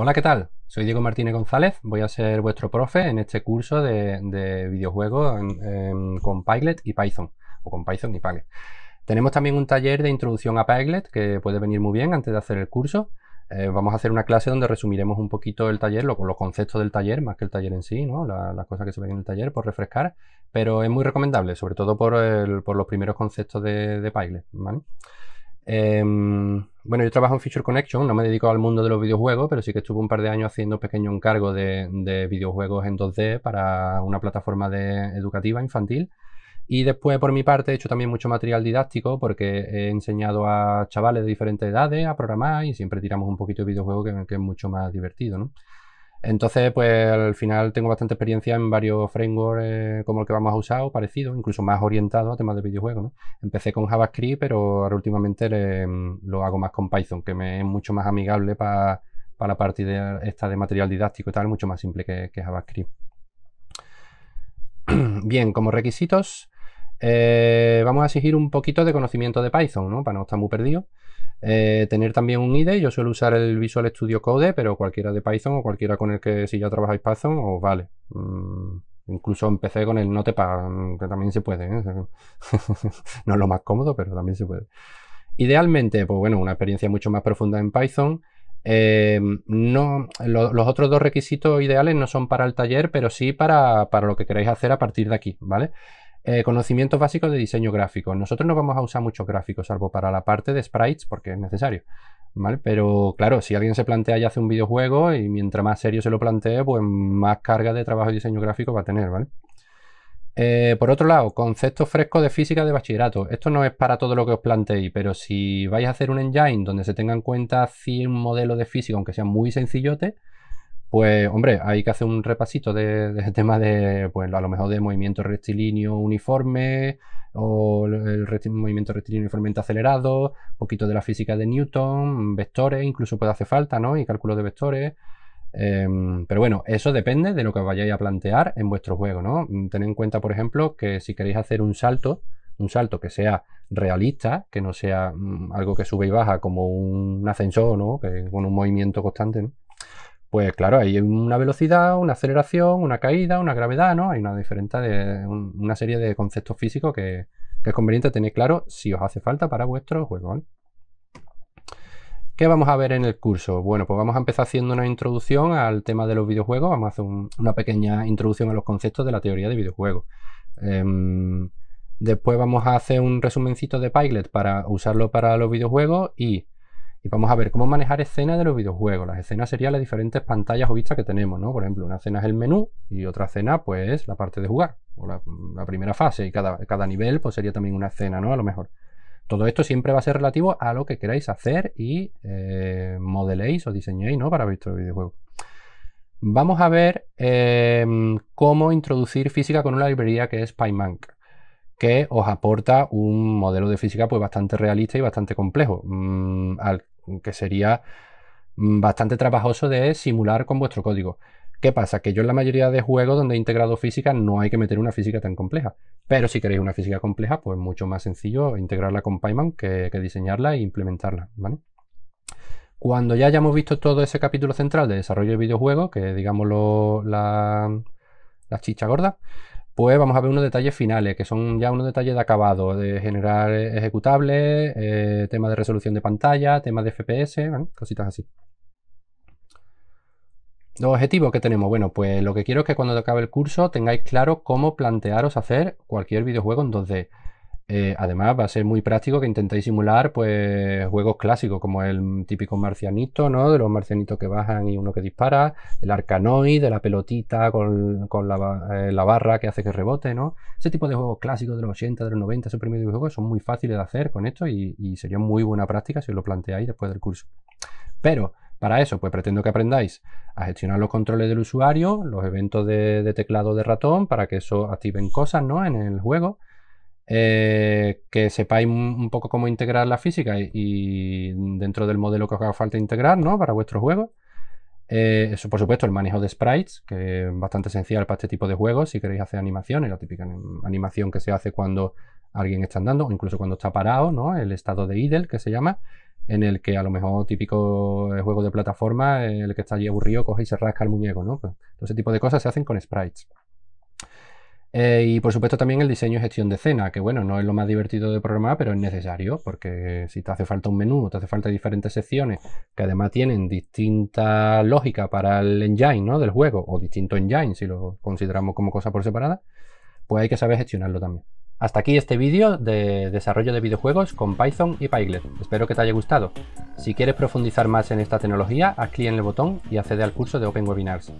Hola, ¿qué tal? Soy Diego Martínez González, voy a ser vuestro profe en este curso de, videojuegos con Pilot y Python, o con Python y Pyglet. Tenemos también un taller de introducción a Pyglet que puede venir muy bien antes de hacer el curso. Eh, vamos a hacer una clase donde resumiremos un poquito el taller, los conceptos del taller, más que el taller en sí, ¿no? las cosas que se ven en el taller, por refrescar, pero es muy recomendable, sobre todo por, los primeros conceptos de, de Em, bueno, yo trabajo en Feature Connection, no me dedico al mundo de los videojuegos, pero sí que estuve un par de años haciendo pequeño encargo de, videojuegos en 2D para una plataforma de, educativa infantil. Y después, por mi parte, he hecho también mucho material didáctico porque he enseñado a chavales de diferentes edades a programar y siempre tiramos un poquito de videojuegos que, que es mucho más divertido, ¿no? Entonces, pues al final tengo bastante experiencia en varios frameworks eh, como el que vamos a usar, o parecido, incluso más orientado a temas de videojuegos. Empecé con JavaScript, pero ahora últimamente mm, lo hago más con Python, que me es mucho más amigable para la parte de, esta de material didáctico y tal, mucho más simple que, JavaScript. Bien, como requisitos, eh, vamos a exigir un poquito de conocimiento de Python, para no estar muy perdido. Eh, tener también un IDE, yo suelo usar el Visual Studio Code, pero cualquiera de Python o cualquiera con el que si ya trabajáis Python os vale. Mm, incluso empecé con el Notepad, mm, que también se puede. ¿eh? no es lo más cómodo, pero también se puede. Idealmente, pues bueno, una experiencia mucho más profunda en Python. Eh, no, los otros dos requisitos ideales no son para el taller, pero sí para, lo que queráis hacer a partir de aquí, ¿vale? Eh, conocimientos básicos de diseño gráfico. Nosotros no vamos a usar muchos gráficos, salvo para la parte de sprites, porque es necesario. ¿vale? Pero claro, si alguien se plantea y hace un videojuego, y mientras más serio se lo plantee, pues más carga de trabajo de diseño gráfico va a tener, ¿vale? Eh, por otro lado, conceptos frescos de física de bachillerato. Esto no es para todo lo que os planteéis, pero si vais a hacer un engine donde se tenga en cuenta 100 modelos de física, aunque sea muy sencillote, pues hombre, hay que hacer un repasito de, de tema de, pues a lo mejor de movimiento rectilíneo uniforme o el movimiento rectilíneo uniformemente acelerado, poquito de la física de Newton, vectores, incluso puede hacer falta, ¿no? Y cálculo de vectores. Em, pero bueno, eso depende de lo que vayáis a plantear en vuestro juego, ¿no? Tened en cuenta, por ejemplo, que si queréis hacer un salto, un salto que sea realista, que no sea mm, algo que sube y baja como un ascensor, ¿no? Que, con un movimiento constante, ¿no? pues claro, hay una velocidad, una aceleración, una caída, una gravedad, ¿no? Hay una diferencia de una serie de conceptos físicos que, es conveniente tener claro si os hace falta para vuestro juego. ¿Qué vamos a ver en el curso? Bueno, pues vamos a empezar haciendo una introducción al tema de los videojuegos. Vamos a hacer una pequeña introducción a los conceptos de la teoría de videojuegos. Em, después vamos a hacer un resumencito de pilot para usarlo para los videojuegos y y vamos a ver cómo manejar escenas de los videojuegos. Las escenas serían las diferentes pantallas o vistas que tenemos, ¿no? Por ejemplo, una escena es el menú y otra escena pues la parte de jugar, o la, primera fase, y cada, nivel pues sería también una escena, ¿no? A lo mejor. Todo esto siempre va a ser relativo a lo que queráis hacer y eh, modeléis o diseñéis, ¿no? Para vuestro videojuego. Vamos a ver eh, cómo introducir física con una librería que es PyMank que os aporta un modelo de física pues bastante realista y bastante complejo, mm, al, que sería mm, bastante trabajoso de simular con vuestro código. ¿Qué pasa? Que yo en la mayoría de juegos donde he integrado física no hay que meter una física tan compleja. Pero si queréis una física compleja, pues mucho más sencillo integrarla con Pyman que, diseñarla e implementarla, Cuando ya hayamos visto todo ese capítulo central de desarrollo de videojuegos, que digámoslo, la, la chicha gorda, pues vamos a ver unos detalles finales, que son ya unos detalles de acabado, de generar ejecutables, eh, temas de resolución de pantalla, temas de FPS, cositas así. Los objetivos que tenemos, bueno, pues lo que quiero es que cuando acabe el curso tengáis claro cómo plantearos hacer cualquier videojuego en 2D. Eh, además, va a ser muy práctico que intentéis simular pues, juegos clásicos, como el típico marcianito, ¿no? De los marcianitos que bajan y uno que dispara, el arcanoid, de la pelotita con, eh, la, barra que hace que rebote, ¿no? Ese tipo de juegos clásicos de los 80, de los 90, esos primeros juegos son muy fáciles de hacer con esto y, sería muy buena práctica si os lo planteáis después del curso. Pero para eso, pues pretendo que aprendáis a gestionar los controles del usuario, los eventos de, teclado de ratón, para que eso activen cosas, ¿no? En el juego eh, que sepáis un poco cómo integrar la física y, dentro del modelo que os haga falta integrar ¿no? para vuestros juegos. Eh, eso, por supuesto, el manejo de sprites, que es bastante esencial para este tipo de juegos, si queréis hacer animaciones, la típica animación que se hace cuando alguien está andando, o incluso cuando está parado, ¿no? el estado de idle, que se llama, en el que a lo mejor típico eh, juego de plataforma, el que está allí aburrido, coge y se rasca el muñeco. Pues, todo ese tipo de cosas se hacen con sprites. Eh, y por supuesto también el diseño y gestión de escena, que bueno, no es lo más divertido de programar, pero es necesario, porque si te hace falta un menú, te hace falta diferentes secciones, que además tienen distinta lógica para el engine del juego, o distinto engine, si lo consideramos como cosa por separada, pues hay que saber gestionarlo también. Hasta aquí este vídeo de desarrollo de videojuegos con Python y Pyglet. Espero que te haya gustado. Si quieres profundizar más en esta tecnología, haz clic en el botón y accede al curso de Open Webinars.